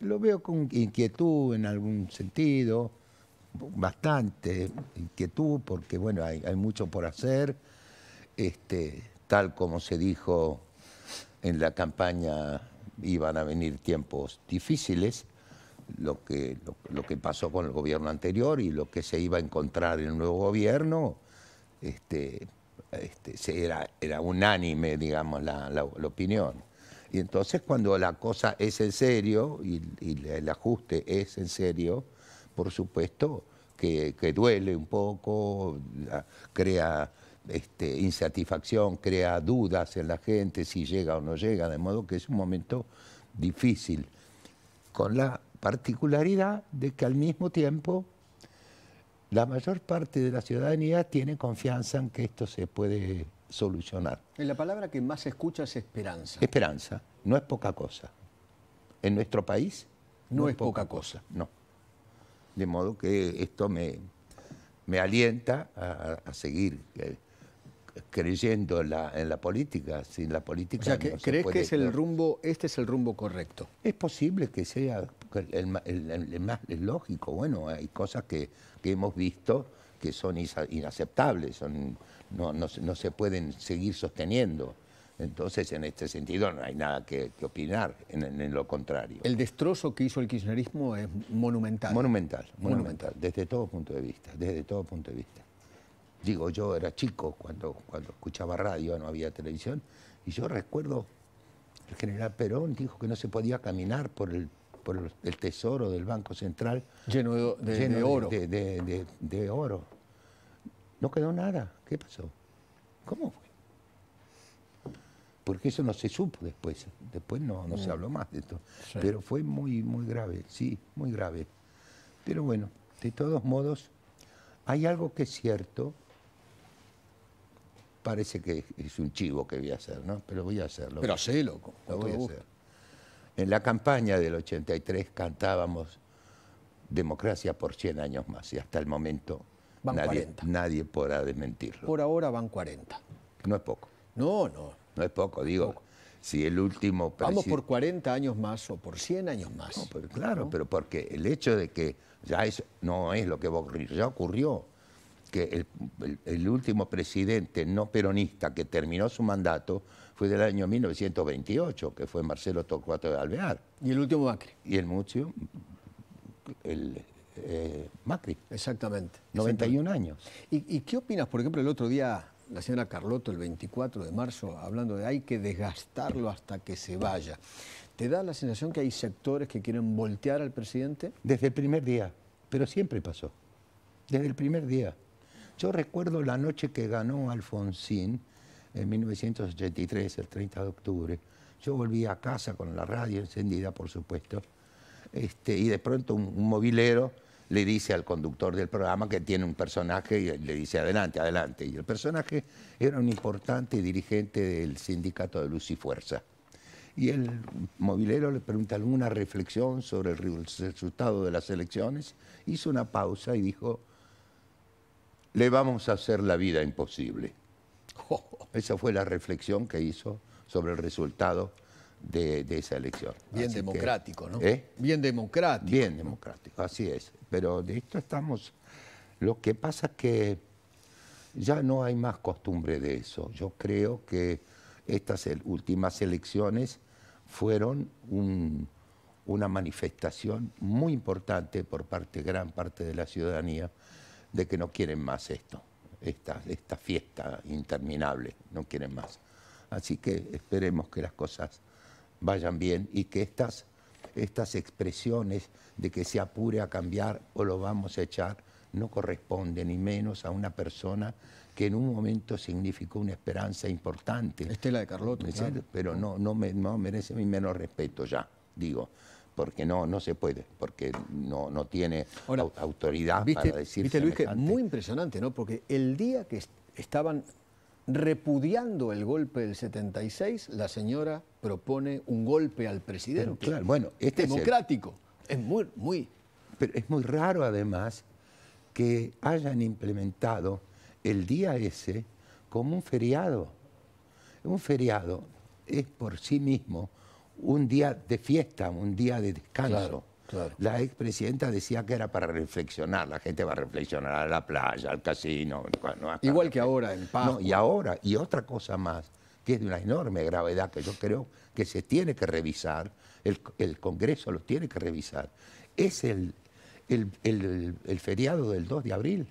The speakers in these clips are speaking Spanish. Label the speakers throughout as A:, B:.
A: lo veo con inquietud en algún sentido, bastante inquietud, porque bueno, hay, mucho por hacer, este, tal como se dijo en la campaña iban a venir tiempos difíciles, lo que, lo, que pasó con el gobierno anterior y lo que se iba a encontrar en el nuevo gobierno, este, este, era, era unánime, digamos, la, la opinión. Y entonces cuando la cosa es en serio y, el ajuste es en serio, por supuesto que, duele un poco, crea este, insatisfacción, crea dudas en la gente si llega o no llega, de modo que es un momento difícil, con la particularidad de que al mismo tiempo la mayor parte de la ciudadanía tiene confianza en que esto se puede solucionar.
B: En la palabra que más se escucha es esperanza.
A: Esperanza, no es poca cosa. En nuestro país
B: no, es, poca, cosa.
A: no. De modo que esto me, me alienta a, seguir eh, creyendo en la, en la, política. Sin la política. O sea, que, ¿crees que es el
B: rumbo, este es el rumbo correcto? Es posible
A: que sea el, el más lógico. Bueno, hay cosas que, que hemos visto que son inaceptables, son, no, no, se pueden seguir sosteniendo. Entonces, en este sentido, no hay nada que, opinar en, lo contrario. El
B: destrozo que hizo el kirchnerismo es monumental. Monumental, monumental,
A: desde todo punto de vista, desde todo punto de vista. Digo, yo era chico cuando, cuando escuchaba radio, no había televisión, y yo recuerdo, el general Perón dijo que no se podía caminar por el por el tesoro del Banco Central.
B: Lleno de, oro.
A: De, oro. No
B: quedó nada. ¿Qué pasó? ¿Cómo fue?
A: Porque eso no se supo después. Después no, no se mm. habló más de esto. Pero fue muy, muy grave, sí, muy grave. Pero bueno, de todos modos, hay algo que es cierto. Parece que es un chivo que voy a hacer, ¿no? Pero voy a hacerlo. Pero hacelo. Lo voy a hacer. En la campaña del 83 cantábamos democracia por 100 años más y hasta el momento nadie, nadie podrá desmentirlo.
B: Por ahora van 40. No es poco. No, no.
A: No es poco, digo. Si el último... Vamos por
B: 40 años más o por 100 años más. claro,
A: pero porque el hecho de que ya es, no es lo que ya ocurrió que el, último presidente no peronista que terminó su mandato fue del año 1928, que fue Marcelo Torcuato de Alvear. Y el último
B: Macri. Y el último, el, eh, Macri. Exactamente. 91 años. ¿Y, ¿Y, qué opinas, por ejemplo, el otro día la señora Carlotto, el 24 de marzo, hablando de hay que desgastarlo hasta que se vaya? ¿Te da la sensación que hay sectores que quieren voltear al presidente? Desde el primer día, pero siempre pasó. Desde
A: el primer día. Yo recuerdo la noche que ganó Alfonsín en 1983, el 30 de octubre. Yo volví a casa con la radio encendida, por supuesto, este, y de pronto un, un movilero le dice al conductor del programa que tiene un personaje y le dice adelante, adelante. Y el personaje era un importante dirigente del sindicato de Luz y Fuerza. Y el movilero le pregunta alguna reflexión sobre el resultado de las elecciones, hizo una pausa y dijo, le vamos a hacer la vida imposible. Oh. Esa fue la reflexión que hizo sobre el resultado de, esa elección. Bien democrático, ¿no? ¿eh? Bien democrático. Bien democrático, así es. Pero de esto estamos... Lo que pasa es que ya no hay más costumbre de eso. Yo creo que estas últimas elecciones fueron una manifestación muy importante por parte, gran parte de la ciudadanía, de que no quieren más esto, esta, esta fiesta interminable, no quieren más. Así que esperemos que las cosas vayan bien y que estas, estas expresiones de que se apure a cambiar o lo vamos a echar no corresponden, ni menos a una persona que en un momento significó una esperanza importante. Estela de Carlota. Pero no, no, me, no merece mi menos respeto ya, digo porque no, no se puede, porque no, tiene autoridad para decir Viste, Luis, que
B: muy impresionante, ¿no? Porque el día que estaban repudiando el golpe del 76, la señora propone un golpe al presidente. claro, bueno, este democrático.
A: Es, es muy, muy. Pero es muy raro además que hayan implementado el día ese como un feriado. Un feriado es por sí mismo un día de fiesta, un día de descanso. La expresidenta decía que era para reflexionar, la gente va a reflexionar a la playa, al casino. Igual que ahora en Paz. y ahora, y otra cosa más, que es de una enorme gravedad, que yo creo que se tiene que revisar, el, Congreso lo tiene que revisar, es el, el, el feriado del 2 de abril,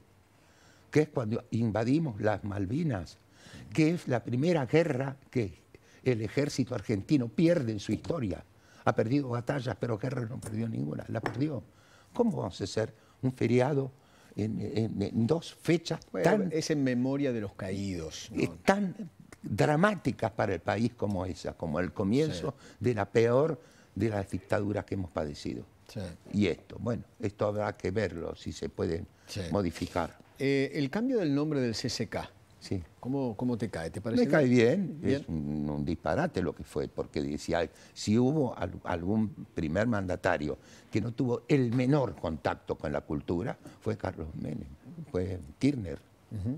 A: que es cuando invadimos las Malvinas, que es la primera guerra que el ejército argentino pierde en su historia. Ha perdido batallas, pero guerra no perdió ninguna, la perdió. ¿Cómo vamos a hacer un feriado en, dos fechas
B: Es en memoria de los caídos. Es Tan
A: dramáticas para el país como esa, como el comienzo de la peor de las dictaduras que hemos padecido. Y esto, bueno, esto habrá que verlo, si se puede modificar.
B: Eh, el cambio del nombre del CCK, Sí. ¿Cómo, te cae? ¿Te parece Me cae bien, es
A: un, disparate lo que fue, porque decía, si hubo algún primer mandatario que no tuvo el menor contacto con la cultura, fue Carlos Menem, fue Kirchner,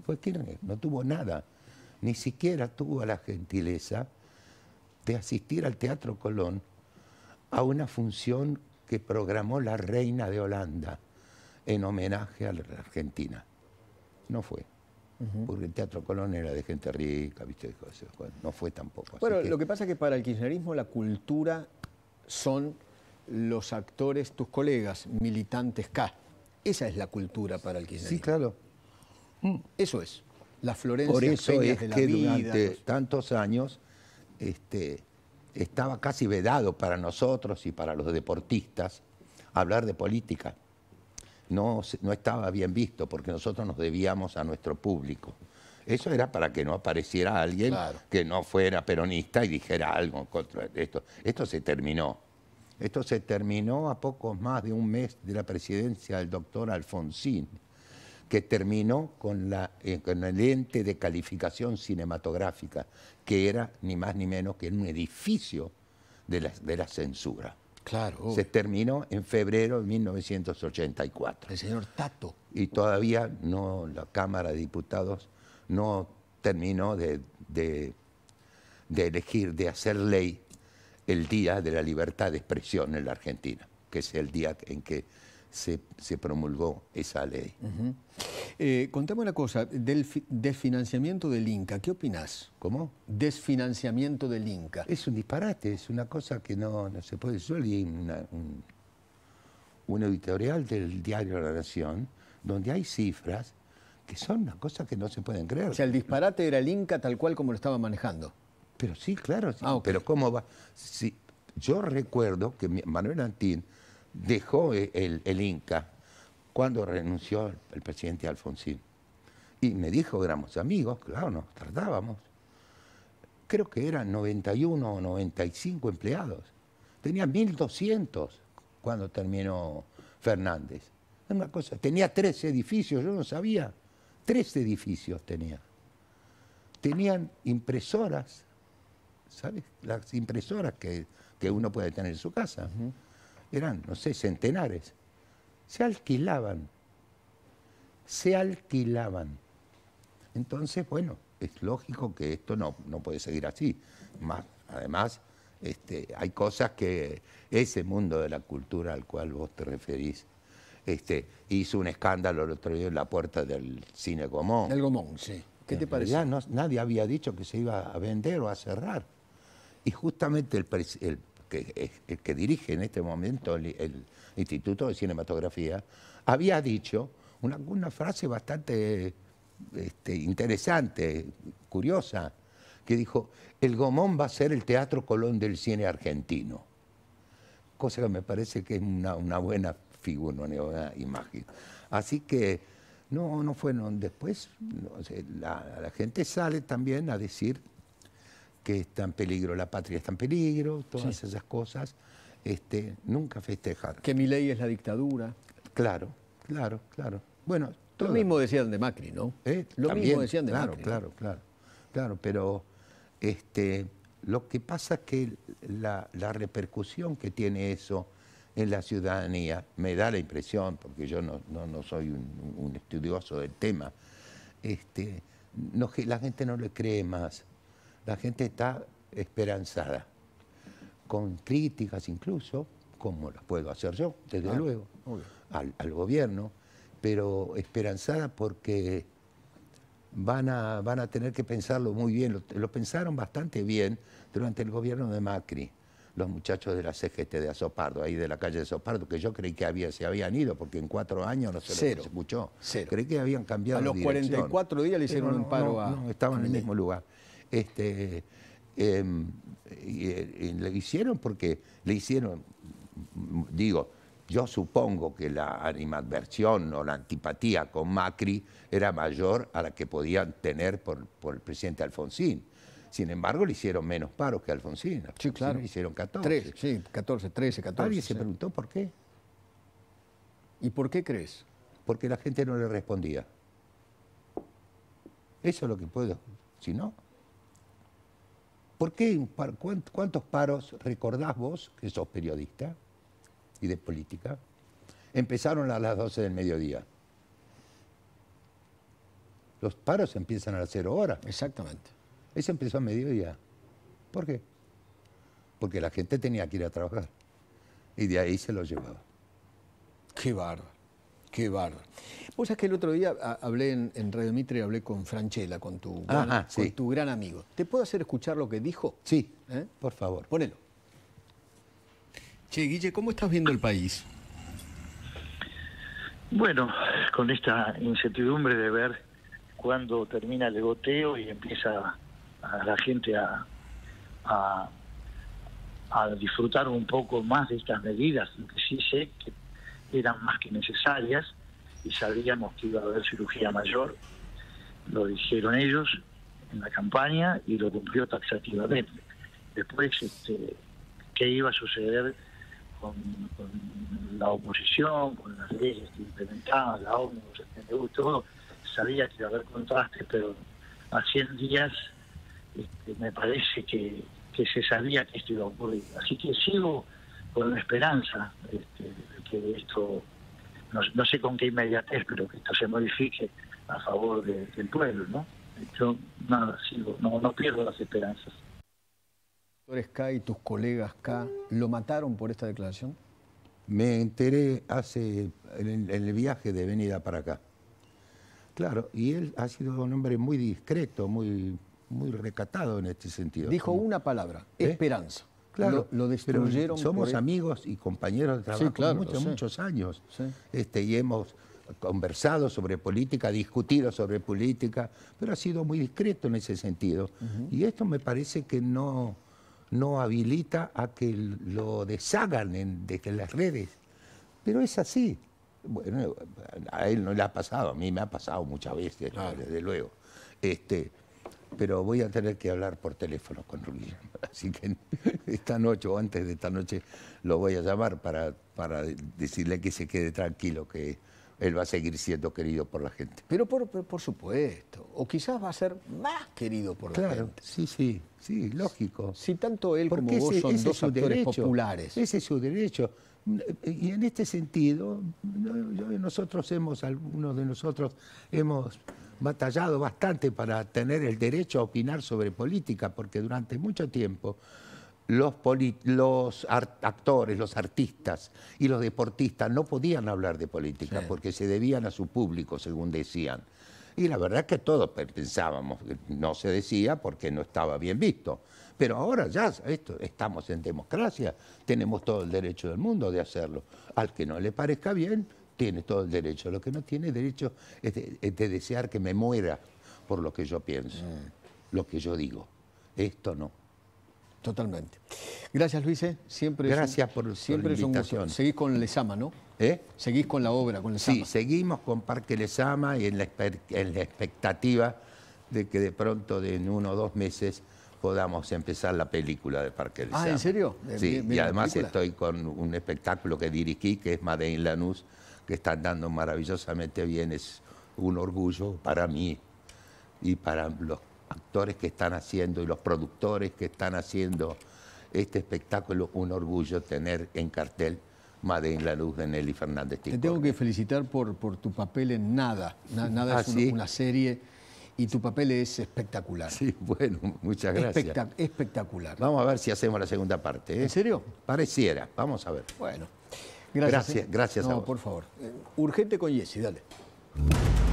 A: fue Kirchner, no tuvo nada, ni siquiera tuvo la gentileza de asistir al Teatro Colón a una función que programó la reina de Holanda en homenaje a la Argentina. No fue. Porque el Teatro Colón era de gente rica, ¿viste? No fue tampoco. Bueno, lo que
B: pasa es que para el kirchnerismo la cultura son los actores, tus colegas, militantes K. Esa es la cultura para el kirchnerismo. Sí, claro. Mm. Eso es. La Florencia eso de la que durante
A: tantos años este, estaba casi vedado para nosotros y para los deportistas hablar de política no, estaba bien visto porque nosotros nos debíamos a nuestro público. Eso era para que no apareciera alguien que no fuera peronista y dijera algo contra esto. Esto se terminó. Esto se terminó a poco más de un mes de la presidencia del doctor Alfonsín, que terminó con, la, eh, el ente de calificación cinematográfica, que era ni más ni menos que un edificio de la censura. Se terminó en febrero de 1984.
B: El señor Tato.
A: Y todavía no, la Cámara de Diputados no terminó de, de elegir, de hacer ley el Día de la Libertad de Expresión en la Argentina, que es el día en que se, promulgó esa ley.
B: contamos eh, contame una cosa, del desfinanciamiento del Inca, ¿qué opinas? ¿Cómo? Desfinanciamiento del Inca. Es un disparate, es una cosa que no, se puede. Yo leí un, editorial del diario La Nación donde hay cifras que
A: son una cosas que no se
B: pueden creer. O sea, el disparate era el Inca tal cual como lo estaba manejando.
A: Pero sí, claro. Ah, Pero ¿cómo va? yo recuerdo que Manuel Antín dejó eh, el, Inca cuando renunció el, presidente Alfonsín. Y me dijo, éramos amigos, claro, nos tratábamos. Creo que eran 91 o 95 empleados. Tenía 1.200 cuando terminó Fernández. Una cosa, tenía tres edificios, yo no sabía. Tres edificios tenía. Tenían impresoras, ¿sabes? Las impresoras que, uno puede tener en su casa eran, no sé, centenares, se alquilaban, se alquilaban. Entonces, bueno, es lógico que esto no, no puede seguir así. Más, además, este, hay cosas que ese mundo de la cultura al cual vos te referís este, hizo un escándalo el otro día en la puerta del cine Gomón. El
B: Gomón, sí. ¿Qué te parece?
A: No, nadie había dicho que se iba a vender o a cerrar. Y justamente el que dirige en este momento el, Instituto de Cinematografía, había dicho una, frase bastante este, interesante, curiosa, que dijo, el Gomón va a ser el Teatro Colón del cine argentino. Cosa que me parece que es una, buena figura, una buena imagen. Así que no, no fue Después la, la gente sale también a decir que está en peligro, la patria está en peligro, todas esas cosas. Este, nunca festejar. Que
B: mi ley es la dictadura. Claro, claro, claro. Bueno, Lo mismo
A: decían de Macri, ¿no? Eh, lo mismo decían de Macri. Claro, claro, claro. Pero este, lo que pasa es que la, repercusión que tiene eso en la ciudadanía, me da la impresión, porque yo no, no, soy un, estudioso del tema, este, la gente no le cree más la gente está esperanzada, con críticas incluso, como las puedo hacer yo, desde luego, al, gobierno, pero esperanzada porque van a, van a tener que pensarlo muy bien, lo, pensaron bastante bien durante el gobierno de Macri los muchachos de la CGT de Azopardo, ahí de la calle de Azopardo, que yo creí que se habían ido, porque en cuatro años no se escuchó. Cero. Creí que habían cambiado. A los 44 días le hicieron un paro no, No, estaban en el mismo lugar. Este, em, eh, le hicieron porque le hicieron, digo, yo supongo que la animadversión o la antipatía con Macri era mayor a la que podían tener por, el presidente Alfonsín. Sin embargo, le hicieron menos paros que Alfonsín. sí, claro. hicieron 14. 14, 13, 14. Alguien se preguntó por qué. ¿Y por qué crees? Porque la gente no le respondía. Eso es lo que puedo. Si no, ¿Por qué, ¿Cuántos paros recordás vos, que sos periodista y de política? Empezaron a las 12 del mediodía. Los paros empiezan a las 0 horas. Exactamente. eso empezó a mediodía. ¿Por qué? Porque la gente tenía que ir a trabajar. Y de ahí se
B: lo llevaba. Qué bárbaro. Qué bárbaro. Vos sabés que el otro día hablé en, Radio Mitre, hablé con Franchella, con tu, gran, tu gran amigo. ¿Te puedo hacer escuchar lo que dijo? Sí, ¿Eh? por favor. Ponelo. Che, Guille, ¿cómo estás viendo el país? Bueno, con esta incertidumbre de ver cuándo termina el goteo y empieza la gente a, disfrutar un poco más de estas medidas.
A: sí sé que eran más que necesarias y sabíamos que iba a haber cirugía mayor. Lo dijeron ellos en la campaña y lo cumplió taxativamente. Después, este, ¿qué iba a suceder con, la oposición, con las leyes que implementaban, la ONU, el todo? Sabía que iba a haber contraste, pero a 100 días este, me parece que, se sabía que esto iba a ocurrir. Así que sigo con la esperanza este, que esto, no, sé con qué inmediatez, pero que esto se modifique
B: a favor del pueblo, ¿no? Yo nada, no, pierdo las esperanzas. K y tus colegas K lo mataron por esta declaración? Me enteré hace en el viaje de venida para acá.
A: Claro, y él ha sido un hombre muy discreto, muy, muy recatado en este sentido. Dijo
B: una palabra, ¿Eh? esperanza. Claro, lo, destruyeron. somos e-
A: amigos y compañeros de trabajo muchos, muchos años. Este, y hemos conversado sobre política, discutido sobre política, pero ha sido muy discreto en ese sentido. Y esto me parece que no, no habilita a que lo deshagan desde las redes. Pero es así. Bueno, a él no le ha pasado, a mí me ha pasado muchas veces, desde luego. Este, pero voy a tener que hablar por teléfono con Rubí. Así que esta noche o antes de esta noche lo voy a llamar para, para decirle que se quede tranquilo, que él va a seguir siendo querido por la gente.
B: Pero por supuesto o quizás va a ser más querido por la gente. Sí, sí, sí, lógico. Si tanto él como vos son dos actores populares. Ese es su derecho.
A: Y en este sentido, nosotros hemos, algunos de nosotros hemos batallado bastante para tener el derecho a opinar sobre política, porque durante mucho tiempo los, los actores, los artistas y los deportistas no podían hablar de política porque se debían a su público, según decían. Y la verdad es que todos pensábamos, no se decía porque no estaba bien visto. Pero ahora ya esto, estamos en democracia, tenemos todo el derecho del mundo de hacerlo. Al que no le parezca bien, tiene todo el derecho. Lo que no tiene derecho es de, desear que me muera por lo que yo pienso, mm. lo que yo digo. Esto no.
B: Totalmente. Gracias, Luis. Siempre Gracias es por, siempre la invitación. gusto. con ¿no? ¿Eh? Seguís con la obra, con Sí, seguimos con Parque Lesama y en la,
A: en la, expectativa de que de pronto en uno o dos meses podamos empezar la película de Parque Lesama. Ah, ¿en serio? Sí, y además estoy con un espectáculo que dirigí, que es in Lanús, que están dando maravillosamente bien. Es un orgullo para mí y para los actores que están haciendo y los productores que están haciendo este espectáculo, un orgullo tener en cartel Madre en la Luz de Nelly Fernández. Te
B: tengo que felicitar por, por tu papel en Nada. nada es ah, una, serie y tu papel es espectacular. Sí, bueno, muchas gracias. espectacular.
A: Vamos a ver si hacemos la segunda parte. ¿eh? ¿En serio? Pareciera. Vamos a ver. Bueno.
B: Gracias. Gracias, ¿eh? no, por favor. Eh, urgente con Jesse, dale.